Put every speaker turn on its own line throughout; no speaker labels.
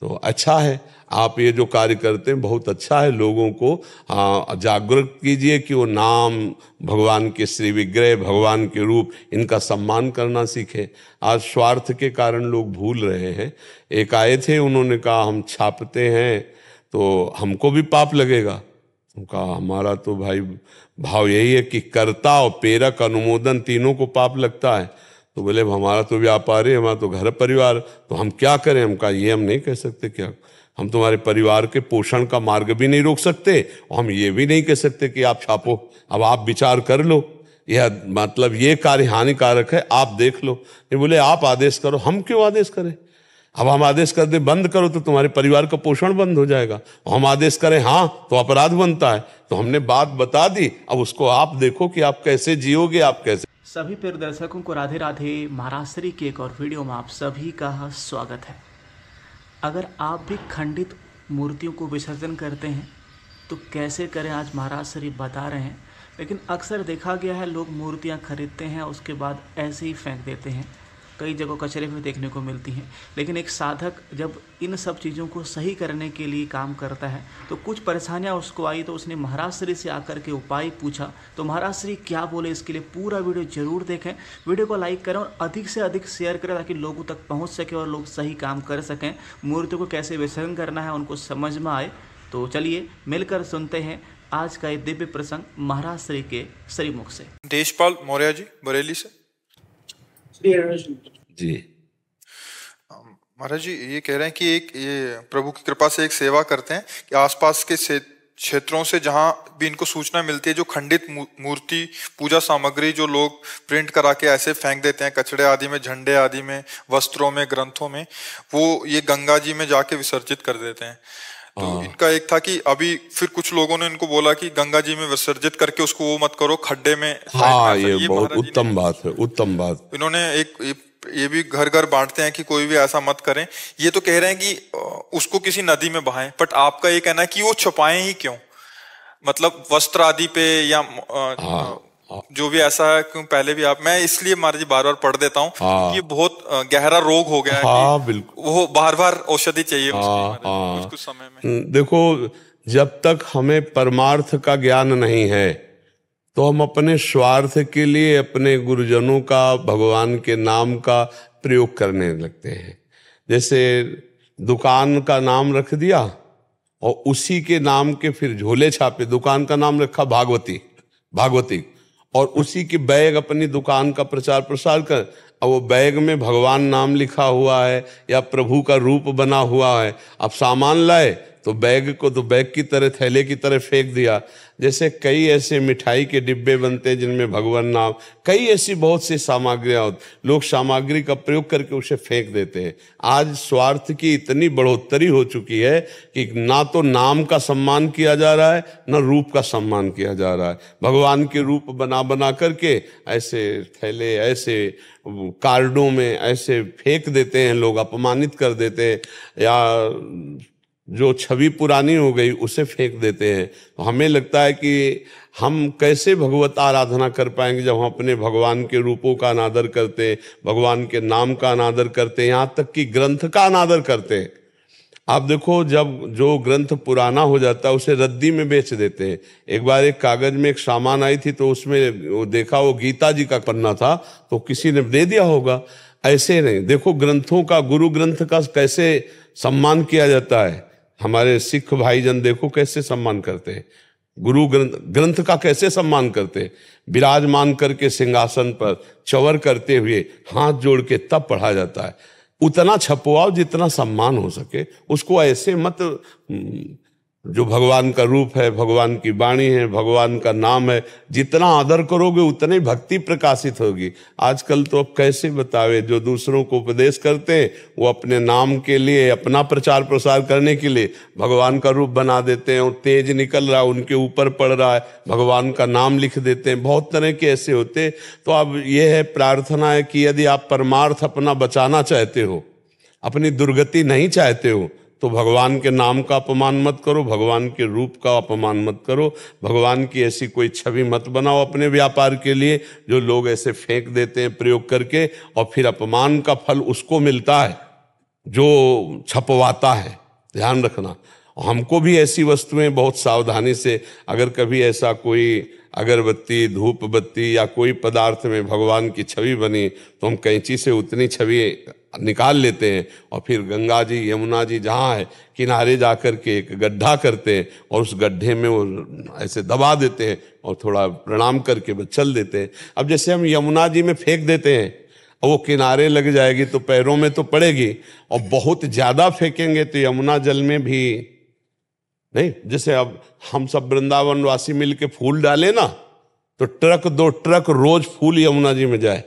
तो अच्छा है आप ये जो कार्य करते हैं बहुत अच्छा है लोगों को जागरूक कीजिए कि वो नाम भगवान के श्री विग्रह भगवान के रूप इनका सम्मान करना सीखे आज स्वार्थ के कारण लोग भूल रहे हैं एक आए थे उन्होंने कहा हम छापते हैं तो हमको भी पाप लगेगा तो कहा हमारा तो भाई भाव यही है कि कर्ता और प्रेरक अनुमोदन तीनों को पाप लगता है तो बोले हमारा तो व्यापारी हमारा तो घर परिवार तो हम क्या करें हम कहा ये हम नहीं कह सकते क्या हम तुम्हारे परिवार के पोषण का मार्ग भी नहीं रोक सकते और हम ये भी नहीं कह सकते कि आप छापो अब आप विचार कर लो यह मतलब ये कार्य हानिकारक है आप देख लो ये बोले आप आदेश करो हम क्यों आदेश करें अब हम आदेश कर दे बंद करो तो तुम्हारे परिवार का पोषण बंद हो जाएगा हम आदेश करें हाँ तो अपराध बनता है तो हमने बात बता दी अब उसको आप देखो कि आप कैसे जियोगे आप कैसे
सभी प्रिय दर्शकों को राधे राधे महाराष्ट्री की एक और वीडियो में आप सभी का स्वागत है अगर आप भी खंडित मूर्तियों को विसर्जन करते हैं तो कैसे करें आज महाराष्ट्री बता रहे हैं लेकिन अक्सर देखा गया है लोग मूर्तियां खरीदते हैं उसके बाद ऐसे ही फेंक देते हैं कई जगह कचरे में देखने को मिलती हैं लेकिन एक साधक जब इन सब चीज़ों को सही करने के लिए काम करता है तो कुछ परेशानियाँ उसको आई तो उसने महाराज श्री से आकर के उपाय पूछा तो महाराज श्री क्या बोले इसके लिए पूरा वीडियो ज़रूर देखें वीडियो को लाइक करें और अधिक से अधिक शेयर करें ताकि लोगों तक पहुँच सके और लोग सही काम कर सकें मूर्ति को कैसे विसर्जन करना है उनको समझ में आए तो चलिए मिलकर सुनते हैं आज का ये दिव्य प्रसंग महाराज श्री के श्रीमुख से
देशपाल मौर्य जी बरेली से
जी
महाराज जी ये कह रहे हैं कि एक ये प्रभु की कृपा से एक सेवा करते हैं कि आसपास के क्षेत्रों से जहाँ भी इनको सूचना मिलती है जो खंडित मूर्ति पूजा सामग्री जो लोग प्रिंट करा के ऐसे फेंक देते हैं कचड़े आदि में झंडे आदि में वस्त्रों में ग्रंथों में वो ये गंगा जी में जाके विसर्जित कर देते हैं तो हाँ। इनका एक था कि अभी फिर कुछ लोगों ने इनको बोला कि गंगा जी में विसर्जित करके उसको वो मत करो खड्डे में हाँ ये, ये बहुत
उत्तम बात है उत्तम बात
इन्होंने एक ये भी घर घर बांटते हैं कि कोई भी ऐसा मत करें ये तो कह रहे हैं कि उसको किसी नदी में बहाएं बट आपका ये कहना है कि वो छुपाएं ही क्यों मतलब वस्त्र आदि पे या हाँ। हाँ। जो भी ऐसा है क्यों पहले भी आप मैं इसलिए महाराज जी बार बार पढ़ देता हूँ हाँ। ये बहुत गहरा रोग हो गया हाँ, बिल्कुल वो बार बार औषधि चाहिए
हाँ, कुछ कुछ समय में देखो जब तक हमें परमार्थ का ज्ञान नहीं है तो हम अपने स्वार्थ के लिए अपने गुरुजनों का भगवान के नाम का प्रयोग करने लगते हैं जैसे दुकान का नाम रख दिया और उसी के नाम के फिर झोले छापे दुकान का नाम रखा भागवती भागवती और उसी के बैग अपनी दुकान का प्रचार प्रसार कर अब वो बैग में भगवान नाम लिखा हुआ है या प्रभु का रूप बना हुआ है अब सामान लाए तो बैग को तो बैग की तरह थैले की तरह फेंक दिया जैसे कई ऐसे मिठाई के डिब्बे बनते हैं जिनमें भगवान नाम कई ऐसी बहुत सी सामग्रियाँ होती लोग सामग्री का प्रयोग करके उसे फेंक देते हैं आज स्वार्थ की इतनी बढ़ोतरी हो चुकी है कि ना तो नाम का सम्मान किया जा रहा है ना रूप का सम्मान किया जा रहा है भगवान के रूप बना बना करके ऐसे थैले ऐसे कार्डों में ऐसे फेंक देते हैं लोग अपमानित कर देते हैं या जो छवि पुरानी हो गई उसे फेंक देते हैं तो हमें लगता है कि हम कैसे भगवत आराधना कर पाएंगे जब हम अपने भगवान के रूपों का अनादर करते हैं भगवान के नाम का अनादर करते हैं यहाँ तक कि ग्रंथ का अनादर करते हैं आप देखो जब जो ग्रंथ पुराना हो जाता है उसे रद्दी में बेच देते हैं एक बार एक कागज में एक सामान आई थी तो उसमें वो देखा वो गीता जी का पन्ना था तो किसी ने दे दिया होगा ऐसे नहीं देखो ग्रंथों का गुरु ग्रंथ का कैसे सम्मान किया जाता है हमारे सिख भाईजन देखो कैसे सम्मान करते हैं गुरु ग्रंथ ग्रंथ का कैसे सम्मान करते हैं विराजमान करके सिंहासन पर चवर करते हुए हाथ जोड़ के तब पढ़ा जाता है उतना छपवाओ जितना सम्मान हो सके उसको ऐसे मत जो भगवान का रूप है भगवान की वाणी है भगवान का नाम है जितना आदर करोगे उतनी भक्ति प्रकाशित होगी आजकल तो अब कैसे बतावे जो दूसरों को उपदेश करते हैं वो अपने नाम के लिए अपना प्रचार प्रसार करने के लिए भगवान का रूप बना देते हैं और तेज निकल रहा है उनके ऊपर पड़ रहा है भगवान का नाम लिख देते हैं बहुत तरह के ऐसे होते तो अब ये है प्रार्थना है कि यदि आप परमार्थ अपना बचाना चाहते हो अपनी दुर्गति नहीं चाहते हो तो भगवान के नाम का अपमान मत करो भगवान के रूप का अपमान मत करो भगवान की ऐसी कोई छवि मत बनाओ अपने व्यापार के लिए जो लोग ऐसे फेंक देते हैं प्रयोग करके और फिर अपमान का फल उसको मिलता है जो छपवाता है ध्यान रखना हमको भी ऐसी वस्तुएं बहुत सावधानी से अगर कभी ऐसा कोई अगरबत्ती धूप बत्ती या कोई पदार्थ में भगवान की छवि बनी तो हम कैंची से उतनी छवि निकाल लेते हैं और फिर गंगा जी यमुना जी जहाँ है किनारे जा कर के एक गड्ढा करते हैं और उस गड्ढे में वो ऐसे दबा देते हैं और थोड़ा प्रणाम करके वह चल देते हैं अब जैसे हम यमुना जी में फेंक देते हैं और वो किनारे लग जाएगी तो पैरों में तो पड़ेगी और बहुत ज़्यादा फेंकेंगे तो यमुना जल में भी नहीं जैसे अब हम सब वृंदावन वासी मिल के फूल डालें ना तो ट्रक दो ट्रक रोज फूल यमुना जी में जाए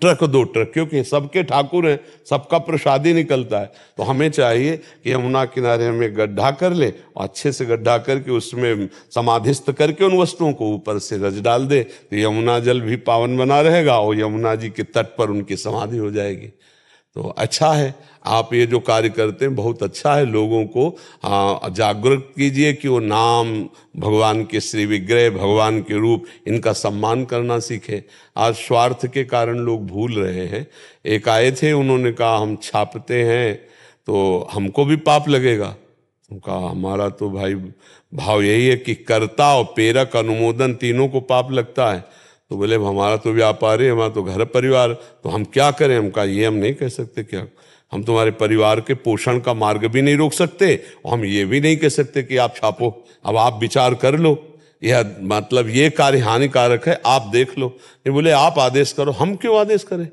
ट्रक दो ट्रक क्योंकि सबके ठाकुर हैं सबका प्रसादी निकलता है तो हमें चाहिए कि यमुना किनारे हमें गड्ढा कर ले और अच्छे से गड्ढा करके उसमें समाधिस्थ करके उन वस्तुओं को ऊपर से रज डाल दे तो यमुना जल भी पावन बना रहेगा और यमुना जी के तट पर उनकी समाधि हो जाएगी तो अच्छा है आप ये जो कार्य करते हैं बहुत अच्छा है लोगों को जागरूक कीजिए कि वो नाम भगवान के श्री विग्रह भगवान के रूप इनका सम्मान करना सीखे आज स्वार्थ के कारण लोग भूल रहे हैं एक आए थे उन्होंने कहा हम छापते हैं तो हमको भी पाप लगेगा तो कहा हमारा तो भाई भाव यही है कि कर्ता और प्रेरक अनुमोदन तीनों को पाप लगता है तो बोले हमारा तो व्यापारी हमारा तो घर परिवार तो हम क्या करें हम कहा ये हम नहीं कह सकते क्या हम तुम्हारे परिवार के पोषण का मार्ग भी नहीं रोक सकते और हम ये भी नहीं कह सकते कि आप छापो अब आप विचार कर लो यह मतलब ये कार्य हानिकारक है आप देख लो ये बोले आप आदेश करो हम क्यों आदेश करें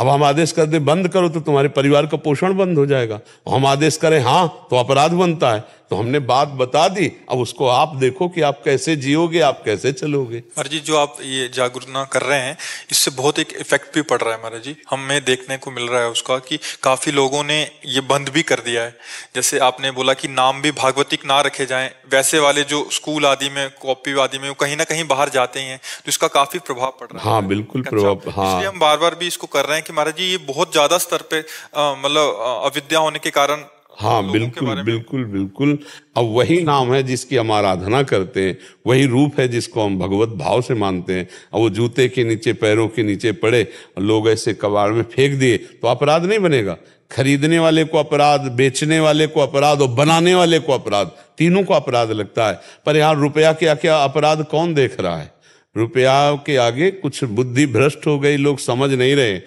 अब हम आदेश कर दे बंद करो तो तुम्हारे परिवार का पोषण बंद हो जाएगा हम आदेश करें हाँ तो अपराध बनता है तो हमने बात बता दी अब उसको आप देखो कि आप कैसे जियोगे आप कैसे चलोगे
महाराज जी जो आप ये जागरूकता कर रहे हैं इससे बहुत एक इफेक्ट भी पड़ रहा है महाराज जी हमें देखने को मिल रहा है उसका कि काफी लोगों ने ये बंद भी कर दिया है जैसे आपने बोला कि नाम भी भागवतिक ना रखे जाए वैसे वाले जो स्कूल आदि में कॉपी आदि में कहीं ना कहीं बाहर जाते हैं तो इसका काफी प्रभाव पड़
रहा है हाँ बिल्कुल अच्छा, प्रभाव तो हाँ इसलिए हम
बार बार भी इसको कर रहे हैं कि महाराज जी ये बहुत ज्यादा स्तर पे मतलब अविद्या होने के कारण
हाँ बिल्कुल बिल्कुल बिल्कुल अब वही नाम है जिसकी हम आराधना करते हैं वही रूप है जिसको हम भगवत भाव से मानते हैं अब वो जूते के नीचे पैरों के नीचे पड़े लोग ऐसे कबाड़ में फेंक दिए तो अपराध नहीं बनेगा खरीदने वाले को अपराध बेचने वाले को अपराध और बनाने वाले को अपराध तीनों को अपराध लगता है पर यहाँ रुपया क्या क्या अपराध कौन देख रहा है रुपया के आगे कुछ बुद्धि भ्रष्ट हो गई लोग समझ नहीं रहे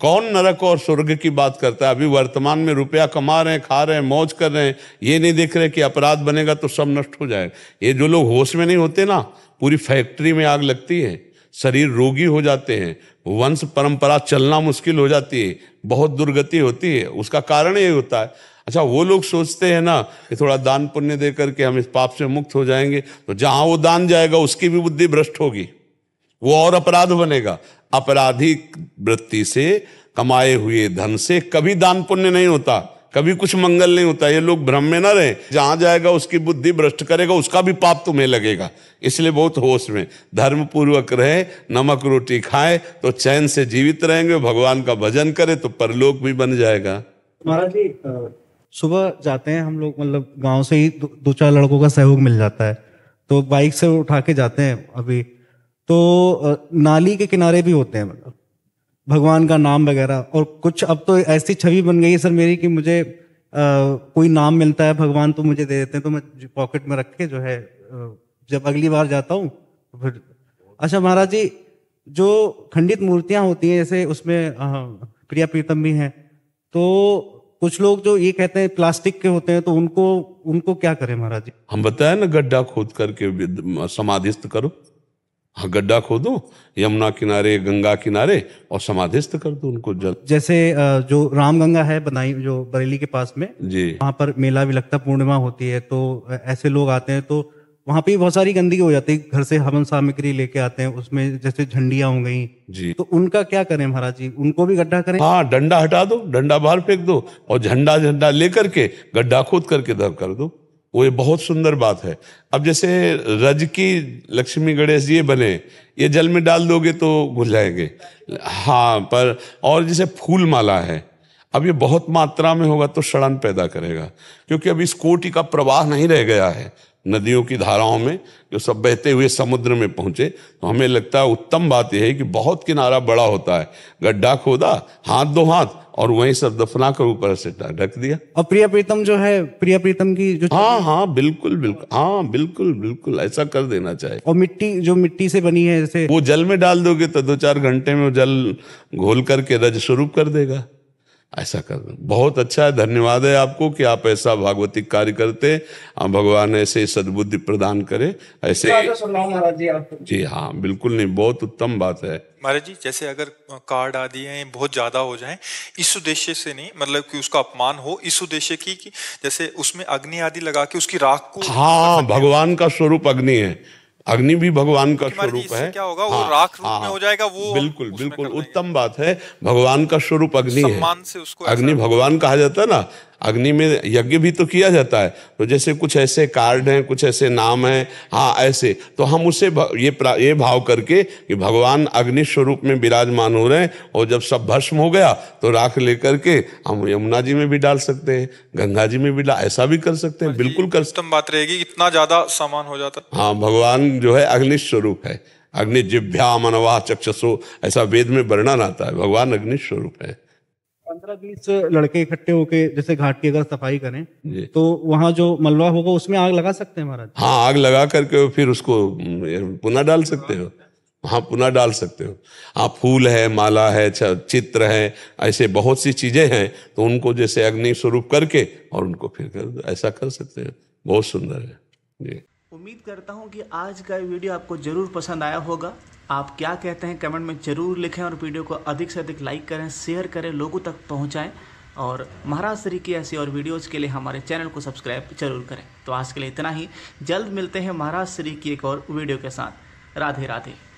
कौन नरक और स्वर्ग की बात करता है अभी वर्तमान में रुपया कमा रहे हैं खा रहे हैं मौज कर रहे हैं ये नहीं देख रहे कि अपराध बनेगा तो सब नष्ट हो जाए ये जो लोग होश में नहीं होते ना पूरी फैक्ट्री में आग लगती है शरीर रोगी हो जाते हैं वंश परंपरा चलना मुश्किल हो जाती है बहुत दुर्गति होती है उसका कारण यही होता है अच्छा वो लोग सोचते हैं ना कि थोड़ा दान पुण्य दे करके हम इस पाप से मुक्त हो जाएंगे तो जहाँ वो दान जाएगा उसकी भी बुद्धि भ्रष्ट होगी वो और अपराध बनेगा अपराधिक वृत्ति से कमाए हुए धन से कभी दान पुण्य नहीं होता कभी कुछ मंगल नहीं होता ये लोग भ्रम में ना रहे जहां जाएगा उसकी बुद्धि भ्रष्ट करेगा उसका भी पाप तुम्हें लगेगा इसलिए बहुत होश में धर्म पूर्वक रहे नमक रोटी खाए तो चैन से जीवित रहेंगे भगवान का भजन करे तो परलोक भी बन जाएगा
महाराज जी सुबह जाते हैं हम लोग मतलब गाँव से ही दो चार लड़कों का सहयोग मिल जाता है तो बाइक से उठा के जाते हैं अभी तो नाली के किनारे भी होते हैं मतलब भगवान का नाम वगैरह और कुछ अब तो ऐसी छवि बन गई है सर मेरी कि मुझे आ, कोई नाम मिलता है भगवान तो मुझे दे देते हैं तो मैं पॉकेट में रख के जो है जब अगली बार जाता हूँ तो फिर अच्छा महाराज जी जो खंडित मूर्तियाँ होती हैं जैसे उसमें प्रिया प्रीतम भी हैं तो कुछ लोग जो ये कहते हैं प्लास्टिक के होते हैं तो उनको उनको क्या करें महाराज जी
हम बताए ना गड्ढा खोद करके समाधिस्त करो हाँ गड्ढा खोदो यमुना किनारे गंगा किनारे और समाधिस्थ कर दो उनको जल
जैसे जो राम गंगा है बनाई जो बरेली के पास में जी वहाँ पर मेला भी लगता पूर्णिमा होती है तो ऐसे लोग आते हैं तो वहाँ पे बहुत सारी गंदगी हो जाती है घर से हवन सामग्री लेके आते हैं उसमें जैसे झंडिया हो गई जी तो उनका क्या करें महाराज जी
उनको भी गड्ढा करें हाँ डंडा हटा दो डंडा बाहर फेंक दो और झंडा झंडा लेकर के गड्ढा खोद करके धर कर दो वो ये बहुत सुंदर बात है अब जैसे रज की लक्ष्मी गणेश ये बने ये जल में डाल दोगे तो घुल जाएंगे हाँ पर और जैसे फूल माला है अब ये बहुत मात्रा में होगा तो सड़न पैदा करेगा क्योंकि अब इस कोटि का प्रवाह नहीं रह गया है नदियों की धाराओं में जो सब बहते हुए समुद्र में पहुंचे तो हमें लगता है उत्तम बात यह है कि बहुत किनारा बड़ा होता है गड्ढा खोदा हाथ दो हाथ और वहीं दफना कर ऊपर से ढक दिया और प्रिया प्रीतम जो है प्रिया प्रीतम की जो हाँ हाँ बिल्कुल बिल्कुल हाँ बिल्कुल बिल्कुल ऐसा कर देना चाहिए और मिट्टी जो मिट्टी से बनी है जैसे वो जल में डाल दोगे तो दो चार घंटे में वो जल घोल करके रज स्वरूप कर देगा ऐसा कर बहुत अच्छा है धन्यवाद है आपको कि आप ऐसा भागवतिक कार्य करते हम भगवान ऐसे सद्बुद्धि प्रदान करे ऐसे जी, हाँ बिल्कुल नहीं बहुत उत्तम बात है
महाराज जी जैसे अगर कार्ड आदि हैं बहुत ज़्यादा हो जाए इस उद्देश्य से नहीं मतलब कि उसका अपमान हो इस उद्देश्य की कि जैसे उसमें अग्नि आदि लगा के उसकी राख
को हाँ भगवान का स्वरूप अग्नि है अग्नि भी भगवान का स्वरूप है क्या होगा हाँ, वो राख रूप हाँ, में हो जाएगा वो बिल्कुल बिल्कुल उत्तम बात है भगवान का स्वरूप अग्नि है अग्नि भगवान कहा जाता है ना अग्नि में यज्ञ भी तो किया जाता है तो जैसे कुछ ऐसे कार्ड हैं कुछ ऐसे नाम हैं हाँ ऐसे तो हम उसे ये ये भाव करके कि भगवान अग्नि स्वरूप में विराजमान हो रहे हैं और जब सब भस्म हो गया तो राख लेकर के हम यमुना जी में भी डाल सकते हैं गंगा जी में भी डाल ऐसा भी कर सकते हैं बिल्कुल कर सकते
बात रहेगी इतना ज़्यादा सामान हो जाता
हाँ भगवान जो है अग्नि स्वरूप है अग्नि जिभ्या मनवा चक्षसो ऐसा वेद में वर्णन आता है भगवान अग्नि स्वरूप है
पंद्रह बीस लड़के इकट्ठे होके जैसे घाट की अगर सफाई करें तो वहाँ जो मलबा होगा उसमें आग लगा सकते हैं महाराज
हाँ आग लगा करके फिर उसको पुनः डाल सकते हो हाँ पुनः डाल सकते हो आप हाँ, फूल है माला है चित्र है ऐसे बहुत सी चीजें हैं तो उनको जैसे अग्नि स्वरूप करके और उनको फिर कर ऐसा कर सकते हैं बहुत सुंदर है जी उम्मीद
करता हूँ कि आज का वीडियो आपको ज़रूर पसंद आया होगा आप क्या कहते हैं कमेंट में ज़रूर लिखें और वीडियो को अधिक से अधिक लाइक करें शेयर करें लोगों तक पहुँचाएँ और श्री की ऐसी और वीडियोज़ के लिए हमारे चैनल को सब्सक्राइब जरूर करें तो आज के लिए इतना ही जल्द मिलते हैं श्री की एक और वीडियो के साथ राधे राधे